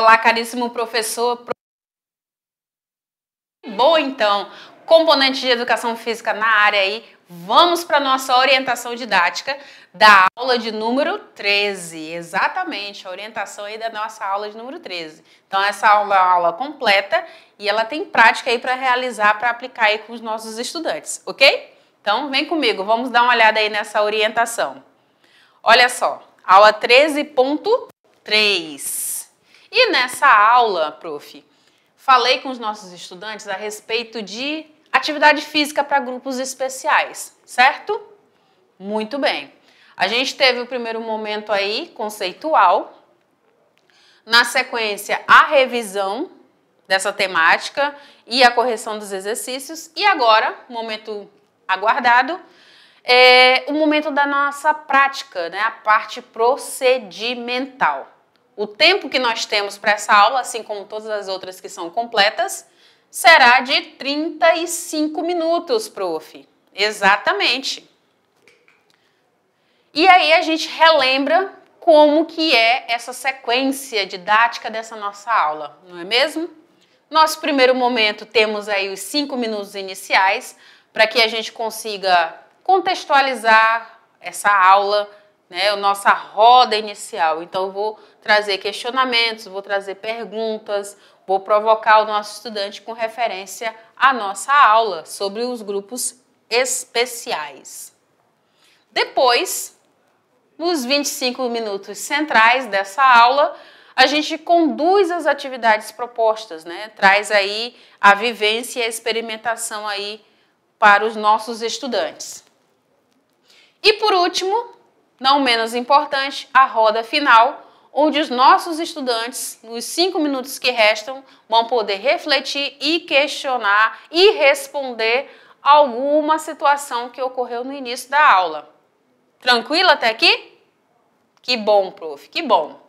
Olá, caríssimo professor. Boa, então, componente de educação física na área aí, vamos para a nossa orientação didática da aula de número 13. Exatamente, a orientação aí da nossa aula de número 13. Então, essa aula é uma aula completa e ela tem prática aí para realizar, para aplicar aí com os nossos estudantes, ok? Então, vem comigo, vamos dar uma olhada aí nessa orientação. Olha só, aula 13.3. E nessa aula, prof, falei com os nossos estudantes a respeito de atividade física para grupos especiais, certo? Muito bem. A gente teve o primeiro momento aí conceitual, na sequência a revisão dessa temática e a correção dos exercícios e agora, momento aguardado, é o momento da nossa prática, né? A parte procedimental. O tempo que nós temos para essa aula, assim como todas as outras que são completas, será de 35 minutos, prof. Exatamente. E aí a gente relembra como que é essa sequência didática dessa nossa aula, não é mesmo? Nosso primeiro momento temos aí os cinco minutos iniciais para que a gente consiga contextualizar essa aula, né, a nossa roda inicial. Então, eu vou trazer questionamentos, vou trazer perguntas, vou provocar o nosso estudante com referência à nossa aula sobre os grupos especiais. Depois, nos 25 minutos centrais dessa aula, a gente conduz as atividades propostas, né? Traz aí a vivência e a experimentação aí para os nossos estudantes. E por último, não menos importante, a roda final, onde os nossos estudantes, nos cinco minutos que restam, vão poder refletir e questionar e responder alguma situação que ocorreu no início da aula. Tranquilo até aqui? Que bom, prof, que bom.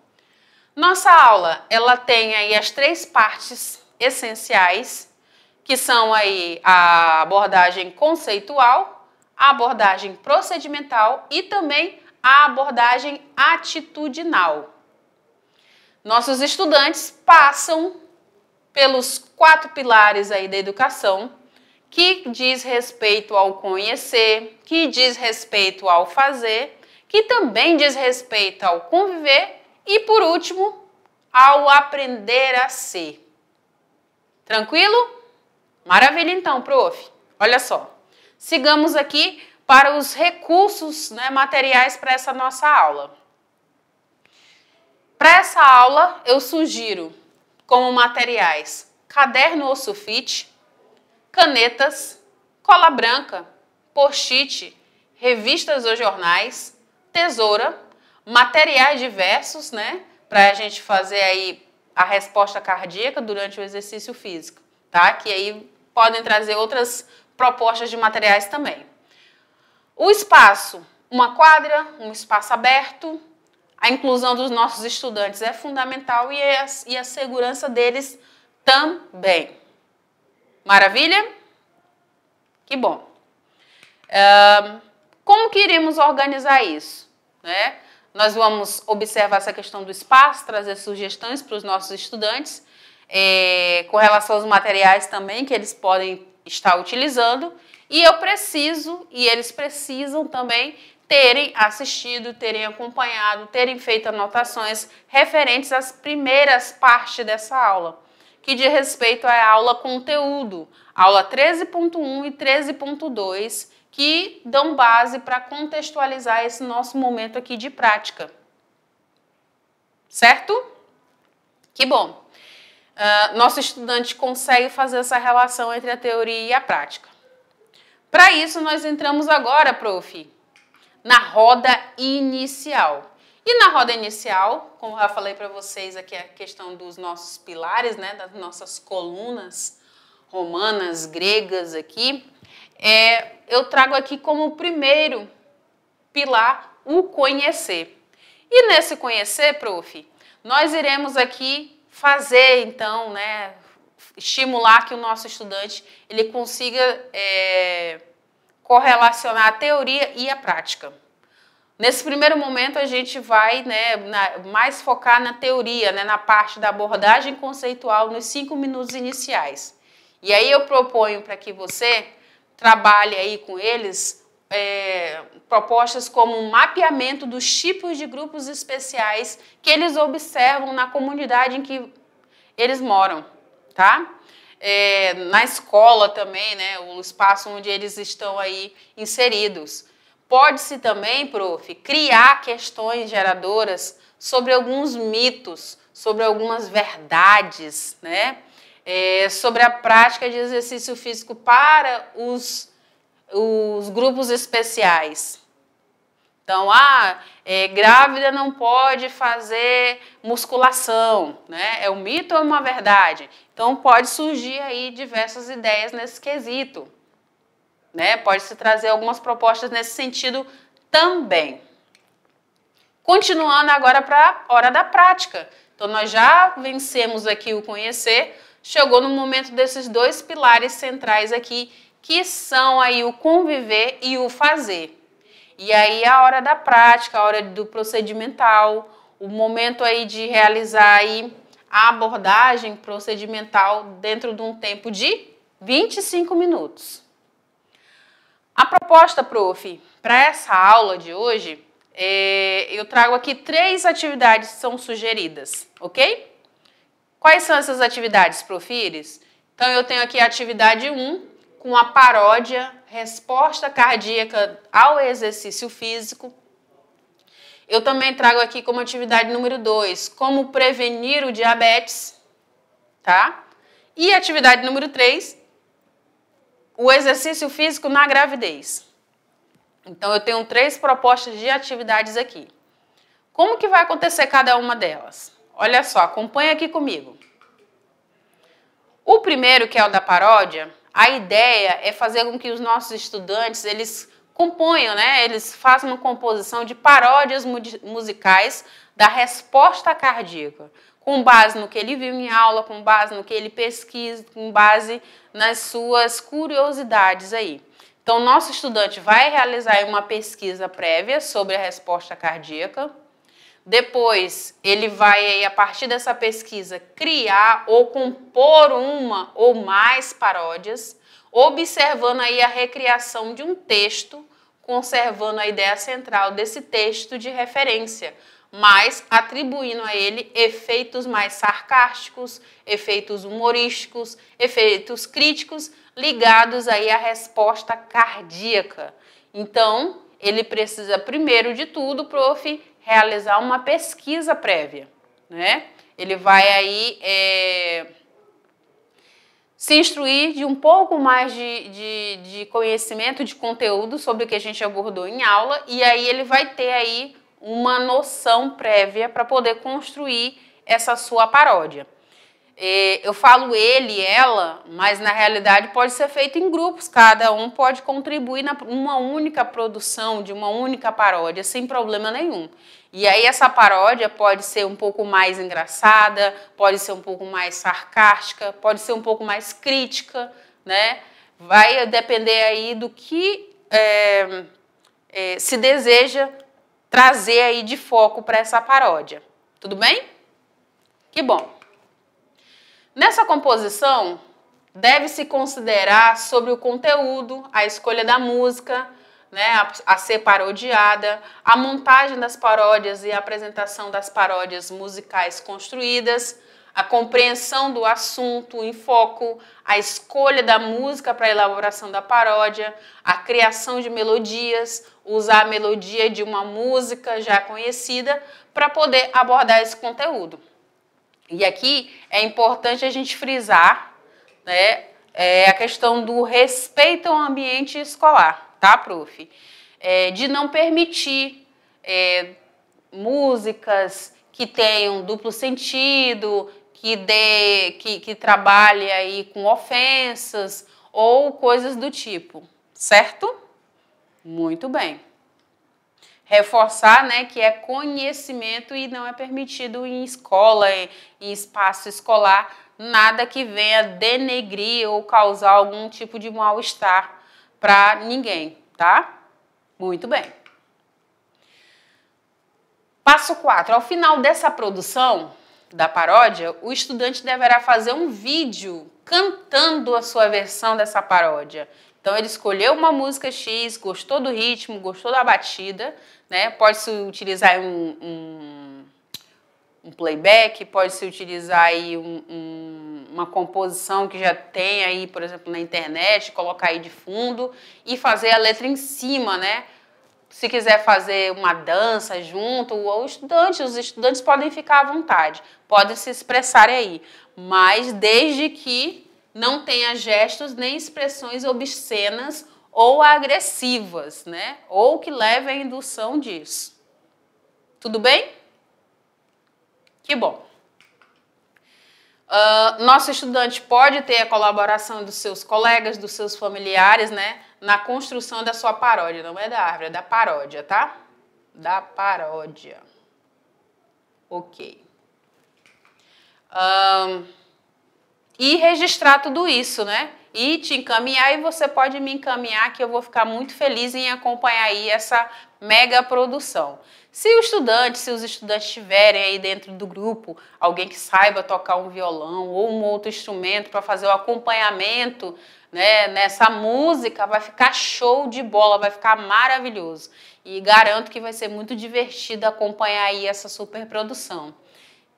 Nossa aula, ela tem aí as três partes essenciais, que são aí a abordagem conceitual, a abordagem procedimental e também a abordagem atitudinal. Nossos estudantes passam pelos quatro pilares aí da educação, que diz respeito ao conhecer, que diz respeito ao fazer, que também diz respeito ao conviver e, por último, ao aprender a ser. Tranquilo? Maravilha então, prof. Olha só. Sigamos aqui para os recursos né, materiais para essa nossa aula. Para essa aula, eu sugiro como materiais caderno ou sulfite, canetas, cola branca, post-it, revistas ou jornais, tesoura, materiais diversos, né? Para a gente fazer aí a resposta cardíaca durante o exercício físico, tá? Que aí podem trazer outras propostas de materiais também. O espaço, uma quadra, um espaço aberto, a inclusão dos nossos estudantes é fundamental e é a, e a segurança deles também. Maravilha? Que bom. como que iremos organizar isso? Né? Nós vamos observar essa questão do espaço, trazer sugestões para os nossos estudantes, eh, com relação aos materiais também que eles podem estar utilizando e eu preciso, e eles precisam também, terem assistido, terem acompanhado, terem feito anotações referentes às primeiras partes dessa aula, que diz respeito à aula conteúdo, aula 13.1 e 13.2, que dão base para contextualizar esse nosso momento aqui de prática. Certo? Que bom! Uh, nosso estudante consegue fazer essa relação entre a teoria e a prática. Para isso, nós entramos agora, prof, na roda inicial. E na roda inicial, como já falei para vocês aqui é a questão dos nossos pilares, né, das nossas colunas romanas, gregas aqui, é, eu trago aqui como primeiro pilar o conhecer. E nesse conhecer, prof, nós iremos aqui fazer então, né, estimular que o nosso estudante ele consiga é, correlacionar a teoria e a prática. Nesse primeiro momento, a gente vai né, na, mais focar na teoria, né, na parte da abordagem conceitual nos cinco minutos iniciais. E aí eu proponho para que você trabalhe aí com eles é, propostas como um mapeamento dos tipos de grupos especiais que eles observam na comunidade em que eles moram tá? É, na escola também, né, o espaço onde eles estão aí inseridos. Pode-se também, prof, criar questões geradoras sobre alguns mitos, sobre algumas verdades, né? É, sobre a prática de exercício físico para os, os grupos especiais. Então, ah, é, grávida não pode fazer musculação, né? É um mito ou uma verdade? Então, pode surgir aí diversas ideias nesse quesito, né? Pode se trazer algumas propostas nesse sentido também. Continuando agora para a hora da prática. Então, nós já vencemos aqui o conhecer, chegou no momento desses dois pilares centrais aqui, que são aí o conviver e o fazer. E aí a hora da prática, a hora do procedimental, o momento aí de realizar aí a abordagem procedimental dentro de um tempo de 25 minutos. A proposta, prof, para essa aula de hoje, é, eu trago aqui três atividades que são sugeridas, ok? Quais são essas atividades, profires? Então, eu tenho aqui a atividade 1, com a paródia Resposta Cardíaca ao Exercício Físico. Eu também trago aqui como atividade número 2, como prevenir o diabetes, tá? E atividade número 3, o exercício físico na gravidez. Então eu tenho três propostas de atividades aqui. Como que vai acontecer cada uma delas? Olha só, acompanha aqui comigo. O primeiro, que é o da paródia, a ideia é fazer com que os nossos estudantes eles componham, né? Eles façam uma composição de paródias musicais da resposta cardíaca, com base no que ele viu em aula, com base no que ele pesquisa, com base nas suas curiosidades aí. Então, nosso estudante vai realizar uma pesquisa prévia sobre a resposta cardíaca depois, ele vai, a partir dessa pesquisa, criar ou compor uma ou mais paródias, observando aí a recriação de um texto, conservando a ideia central desse texto de referência, mas atribuindo a ele efeitos mais sarcásticos, efeitos humorísticos, efeitos críticos ligados aí à resposta cardíaca. Então, ele precisa, primeiro de tudo, prof, realizar uma pesquisa prévia, né? Ele vai aí é, se instruir de um pouco mais de, de, de conhecimento, de conteúdo sobre o que a gente abordou em aula, e aí ele vai ter aí uma noção prévia para poder construir essa sua paródia. É, eu falo ele, ela, mas na realidade pode ser feito em grupos, cada um pode contribuir numa única produção de uma única paródia, sem problema nenhum. E aí essa paródia pode ser um pouco mais engraçada, pode ser um pouco mais sarcástica, pode ser um pouco mais crítica, né? Vai depender aí do que é, é, se deseja trazer aí de foco para essa paródia. Tudo bem? Que bom! Nessa composição, deve-se considerar sobre o conteúdo, a escolha da música, né, a, a, ser parodiada, a montagem das paródias e a apresentação das paródias musicais construídas, a compreensão do assunto em foco, a escolha da música para a elaboração da paródia, a criação de melodias, usar a melodia de uma música já conhecida para poder abordar esse conteúdo. E aqui é importante a gente frisar né, é, a questão do respeito ao ambiente escolar, tá, prof? É, de não permitir é, músicas que tenham duplo sentido, que, dê, que, que trabalhe aí com ofensas ou coisas do tipo, certo? Muito bem reforçar, né, que é conhecimento e não é permitido em escola, em, em espaço escolar, nada que venha denegrir ou causar algum tipo de mal-estar para ninguém, tá? Muito bem. Passo 4. Ao final dessa produção da paródia, o estudante deverá fazer um vídeo cantando a sua versão dessa paródia. Então ele escolheu uma música X, gostou do ritmo, gostou da batida, né? Pode-se utilizar um, um, um playback, pode-se utilizar aí um, uma composição que já tem aí, por exemplo, na internet, colocar aí de fundo e fazer a letra em cima, né? Se quiser fazer uma dança junto, ou estudante, os estudantes podem ficar à vontade, podem se expressar aí, mas desde que não tenha gestos nem expressões obscenas ou agressivas, né? Ou que levem à indução disso. Tudo bem? Que bom. Uh, nosso estudante pode ter a colaboração dos seus colegas, dos seus familiares, né? Na construção da sua paródia, não é da árvore, é da paródia, tá? Da paródia. Ok. Uh, e registrar tudo isso, né? e te encaminhar e você pode me encaminhar que eu vou ficar muito feliz em acompanhar aí essa mega produção. Se o estudante, se os estudantes tiverem aí dentro do grupo alguém que saiba tocar um violão ou um outro instrumento para fazer o acompanhamento né, nessa música, vai ficar show de bola, vai ficar maravilhoso. E garanto que vai ser muito divertido acompanhar aí essa super produção.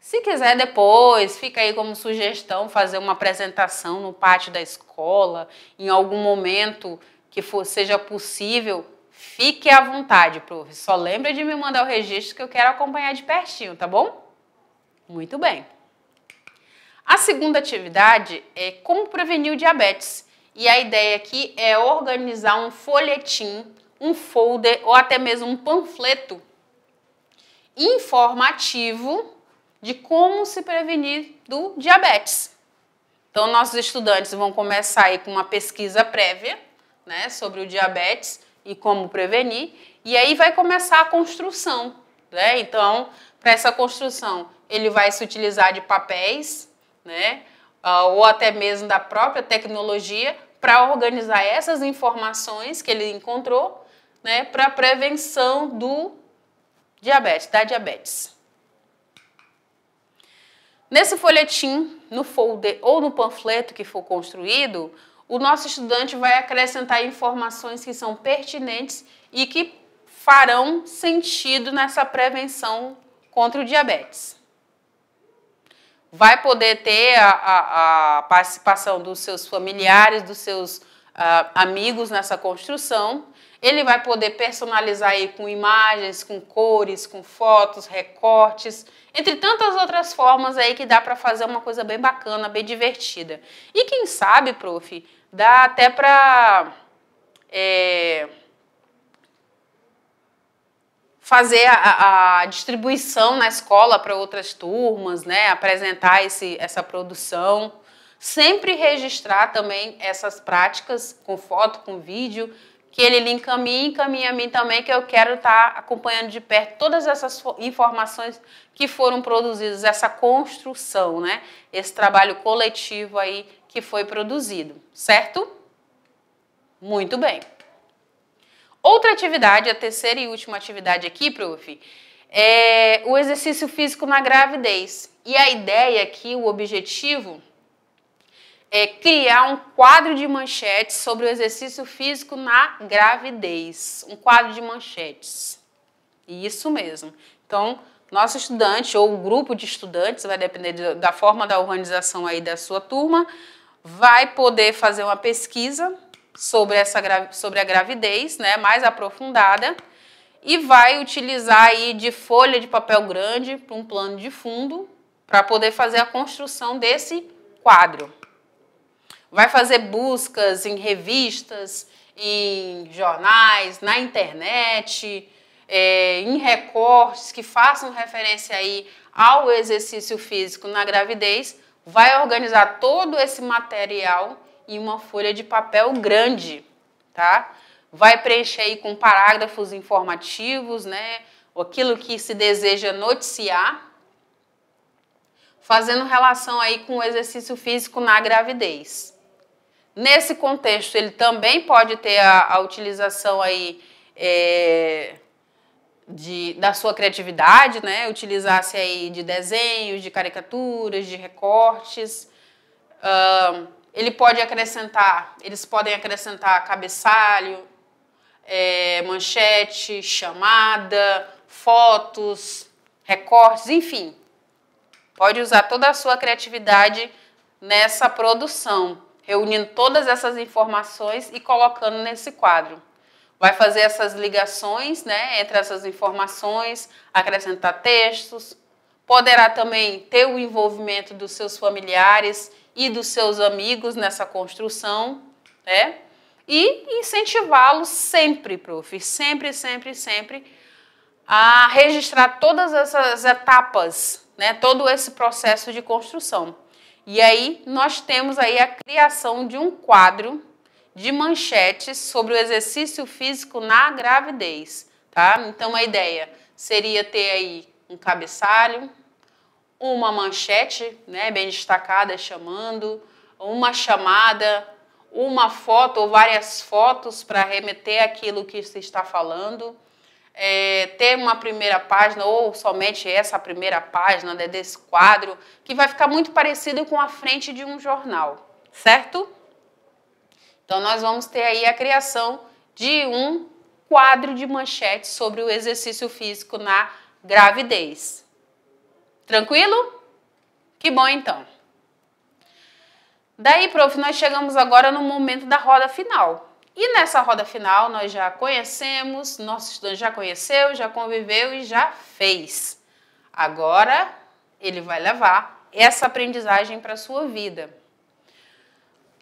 Se quiser depois, fica aí como sugestão fazer uma apresentação no pátio da escola, em algum momento que for, seja possível, fique à vontade, prof. Só lembre de me mandar o registro que eu quero acompanhar de pertinho, tá bom? Muito bem. A segunda atividade é como prevenir o diabetes. E a ideia aqui é organizar um folhetim, um folder ou até mesmo um panfleto informativo de como se prevenir do diabetes. Então, nossos estudantes vão começar aí com uma pesquisa prévia né, sobre o diabetes e como prevenir, e aí vai começar a construção. Né? Então, para essa construção, ele vai se utilizar de papéis, né, ah, ou até mesmo da própria tecnologia, para organizar essas informações que ele encontrou né, para prevenção do diabetes, da diabetes. Nesse folhetim, no folder ou no panfleto que for construído, o nosso estudante vai acrescentar informações que são pertinentes e que farão sentido nessa prevenção contra o diabetes. Vai poder ter a, a, a participação dos seus familiares, dos seus uh, amigos nessa construção. Ele vai poder personalizar aí com imagens, com cores, com fotos, recortes, entre tantas outras formas aí que dá para fazer uma coisa bem bacana, bem divertida. E quem sabe, prof, dá até para é, fazer a, a, distribuição na escola para outras turmas, né? Apresentar esse, essa produção. Sempre registrar também essas práticas com foto, com vídeo, que ele lhe e encaminha a mim também, que eu quero estar tá acompanhando de perto todas essas informações que foram produzidas, essa construção, né? Esse trabalho coletivo aí que foi produzido, certo? Muito bem. Outra atividade, a terceira e última atividade aqui, prof, é o exercício físico na gravidez. E a ideia aqui, o objetivo é, criar um quadro de manchetes sobre o exercício físico na gravidez. Um quadro de manchetes. Isso mesmo. Então, nosso estudante ou grupo de estudantes, vai depender da forma da organização aí da sua turma, vai poder fazer uma pesquisa sobre, essa, sobre a gravidez, né, mais aprofundada, e vai utilizar aí de folha de papel grande para um plano de fundo para poder fazer a construção desse quadro vai fazer buscas em revistas, em jornais, na internet, é, em recortes que façam referência aí ao exercício físico na gravidez, vai organizar todo esse material em uma folha de papel grande, tá? Vai preencher aí com parágrafos informativos, né? Aquilo que se deseja noticiar, fazendo relação aí com o exercício físico na gravidez. Nesse contexto, ele também pode ter a, a utilização aí é, de, da sua criatividade, né? Utilizar-se aí de desenhos, de caricaturas, de recortes. ele pode acrescentar, eles podem acrescentar cabeçalho, é, manchete, chamada, fotos, recortes, enfim. Pode usar toda a sua criatividade nessa produção reunindo todas essas informações e colocando nesse quadro. Vai fazer essas ligações né, entre essas informações, acrescentar textos, poderá também ter o envolvimento dos seus familiares e dos seus amigos nessa construção, né? E incentivá-los sempre, prof, sempre, sempre, sempre a registrar todas essas etapas, né? Todo esse processo de construção. E aí nós temos aí a criação de um quadro de manchetes sobre o exercício físico na gravidez, tá? Então a ideia seria ter aí um cabeçalho, uma manchete, né, bem destacada chamando, uma chamada, uma foto ou várias fotos para remeter aquilo que se está falando é, ter uma primeira página ou somente essa primeira página né, desse quadro, que vai ficar muito parecido com a frente de um jornal, certo? Então, nós vamos ter aí a criação de um quadro de manchete sobre o exercício físico na gravidez. Tranquilo? Que bom então. Daí, prof, nós chegamos agora no momento da roda final. E nessa roda final nós já conhecemos, nosso estudante já conheceu, já conviveu e já fez. Agora ele vai levar essa aprendizagem para a sua vida.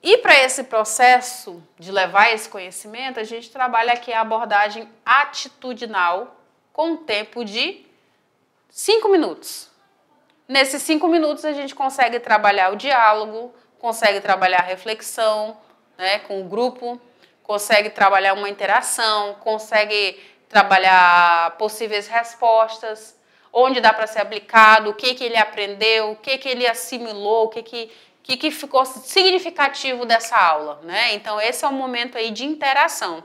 E para esse processo de levar esse conhecimento, a gente trabalha aqui a abordagem atitudinal com um tempo de 5 minutos. Nesses 5 minutos a gente consegue trabalhar o diálogo, consegue trabalhar a reflexão né, com o grupo, consegue trabalhar uma interação, consegue trabalhar possíveis respostas, onde dá para ser aplicado, o que, que ele aprendeu, o que, que ele assimilou, o que, que, que, que ficou significativo dessa aula. Né? Então, esse é o momento aí de interação.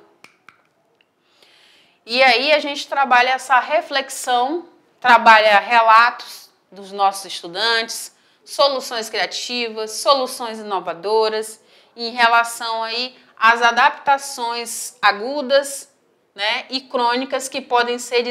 E aí a gente trabalha essa reflexão, trabalha relatos dos nossos estudantes, soluções criativas, soluções inovadoras em relação aí as adaptações agudas né, e crônicas que podem ser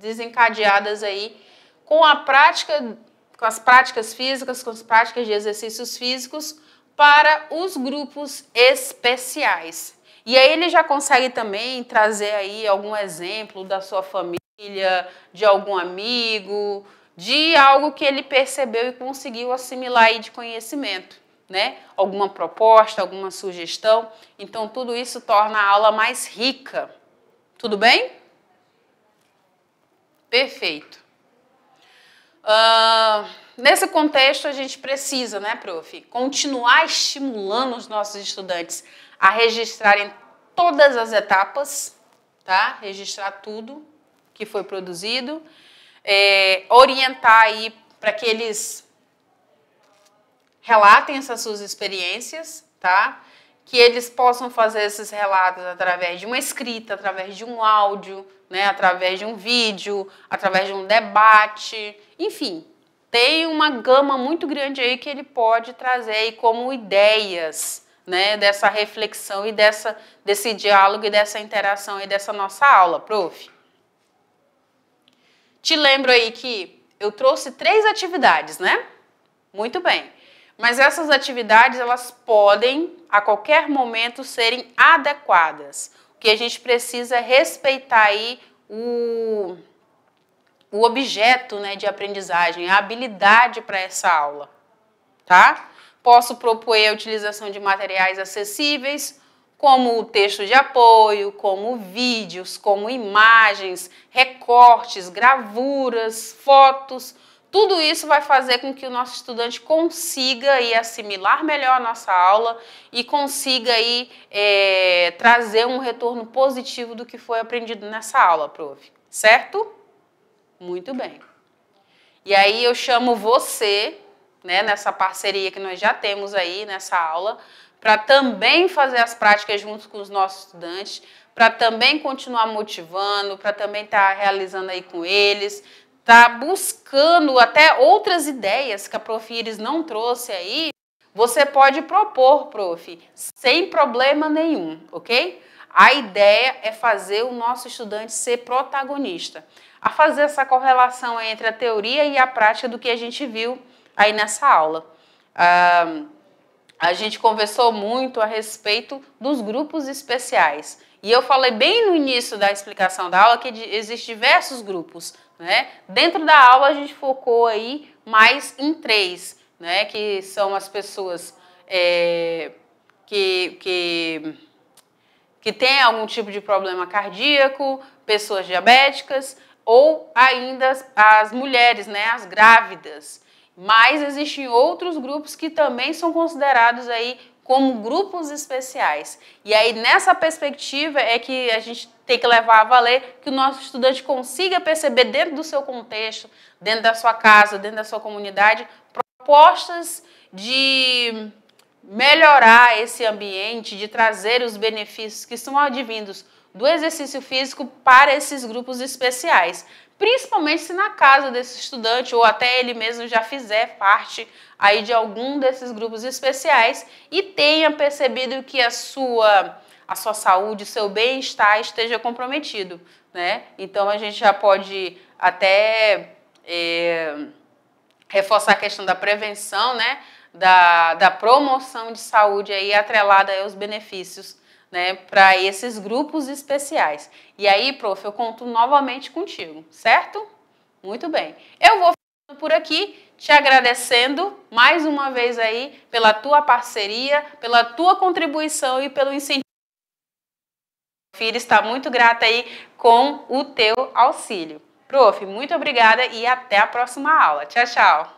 desencadeadas aí com a prática, com as práticas físicas, com as práticas de exercícios físicos para os grupos especiais. E aí ele já consegue também trazer aí algum exemplo da sua família, de algum amigo, de algo que ele percebeu e conseguiu assimilar aí de conhecimento né? Alguma proposta, alguma sugestão. Então tudo isso torna a aula mais rica. Tudo bem? Perfeito. Uh, nesse contexto, a gente precisa, né, prof, continuar estimulando os nossos estudantes a registrarem todas as etapas, tá? Registrar tudo que foi produzido, é, orientar aí para que eles relatem essas suas experiências, tá? Que eles possam fazer esses relatos através de uma escrita, através de um áudio, né? através de um vídeo, através de um debate, enfim. Tem uma gama muito grande aí que ele pode trazer aí como ideias, né, dessa reflexão e dessa, desse diálogo e dessa interação e dessa nossa aula, prof. Te lembro aí que eu trouxe três atividades, né? Muito bem. Mas essas atividades elas podem a qualquer momento serem adequadas. O que a gente precisa respeitar aí o, o objeto né, de aprendizagem, a habilidade para essa aula, tá? Posso propor a utilização de materiais acessíveis, como o texto de apoio, como vídeos, como imagens, recortes, gravuras, fotos, tudo isso vai fazer com que o nosso estudante consiga aí, assimilar melhor a nossa aula e consiga aí, é, trazer um retorno positivo do que foi aprendido nessa aula, prof. Certo? Muito bem. E aí eu chamo você, né, nessa parceria que nós já temos aí nessa aula, para também fazer as práticas junto com os nossos estudantes, para também continuar motivando, para também estar tá realizando aí com eles, está buscando até outras ideias que a Profires não trouxe aí, você pode propor, prof, sem problema nenhum, ok? A ideia é fazer o nosso estudante ser protagonista, a fazer essa correlação entre a teoria e a prática do que a gente viu aí nessa aula. Ah, a gente conversou muito a respeito dos grupos especiais. E eu falei bem no início da explicação da aula que existem diversos grupos né? Dentro da aula a gente focou aí mais em três, né? que são as pessoas é, que, que, que têm algum tipo de problema cardíaco, pessoas diabéticas ou ainda as, mulheres, né? as grávidas. Mas existem outros grupos que também são considerados aí como grupos especiais. E aí, nessa perspectiva, é que a gente tem que levar a valer que o nosso estudante consiga perceber dentro do seu contexto, dentro da sua casa, dentro da sua comunidade, propostas de melhorar esse ambiente, de trazer os benefícios que são advindos do exercício físico para esses grupos especiais principalmente se na casa desse estudante ou até ele mesmo já fizer parte aí de algum desses grupos especiais e tenha percebido que a sua a sua saúde, seu bem-estar esteja comprometido, né? Então a gente já pode até é, reforçar a questão da prevenção, né? Da, da promoção de saúde aí atrelada aos benefícios né, para esses grupos especiais. E aí, prof, eu conto novamente contigo, certo? Muito bem. Eu vou ficando por aqui, te agradecendo mais uma vez aí pela tua parceria, pela tua contribuição e pelo incentivo. Filho está muito grata aí com o teu auxílio. Prof, muito obrigada e até a próxima aula. Tchau, tchau.